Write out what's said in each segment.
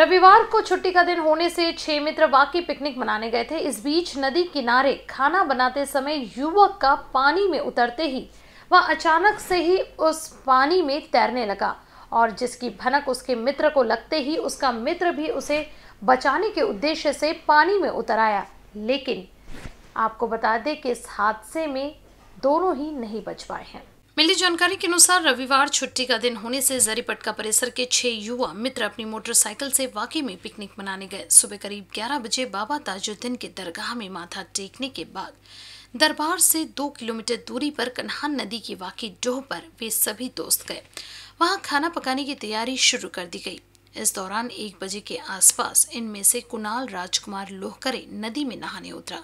रविवार को छुट्टी का दिन होने से छह मित्र वाकई पिकनिक मनाने गए थे इस बीच नदी किनारे खाना बनाते समय युवक का पानी में उतरते ही वह अचानक से ही उस पानी में तैरने लगा और जिसकी भनक उसके मित्र को लगते ही उसका मित्र भी उसे बचाने के उद्देश्य से पानी में उतर आया लेकिन आपको बता दें कि इस हादसे में दोनों ही नहीं बच पाए हैं मिली जानकारी के अनुसार रविवार छुट्टी का दिन होने से जरीपटका परिसर के छह युवा मित्र अपनी मोटरसाइकिल से वाकई में पिकनिक मनाने गए सुबह करीब 11 बजे बाबा ताजुद्दीन के दरगाह में माथा टेकने के बाद दरबार से दो किलोमीटर दूरी पर कन्हान नदी की वाकई डोह पर वे सभी दोस्त गए वहाँ खाना पकाने की तैयारी शुरू कर दी गई इस दौरान एक बजे के आसपास इनमें से कुणाल राजकुमार लोहकरे नदी में नहाने उतरा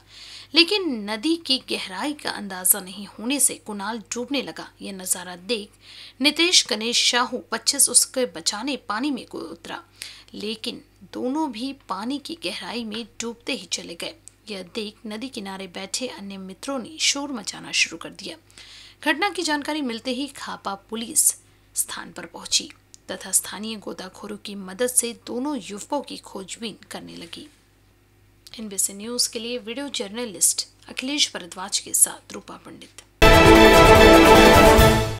लेकिन नदी की गहराई का अंदाजा नहीं होने से कुणाल डूबने लगा यह नज़ारा देख नितेश गणेश शाहू पच्चीस उसके बचाने पानी में को उतरा लेकिन दोनों भी पानी की गहराई में डूबते ही चले गए यह देख नदी किनारे बैठे अन्य मित्रों ने शोर मचाना शुरू कर दिया घटना की जानकारी मिलते ही खापा पुलिस स्थान पर पहुंची तथा स्थानीय गोताखोरों की मदद से दोनों युवकों की खोजबीन करने लगी एनबीसी न्यूज के लिए वीडियो जर्नलिस्ट अखिलेश भरद्वाज के साथ रूपा पंडित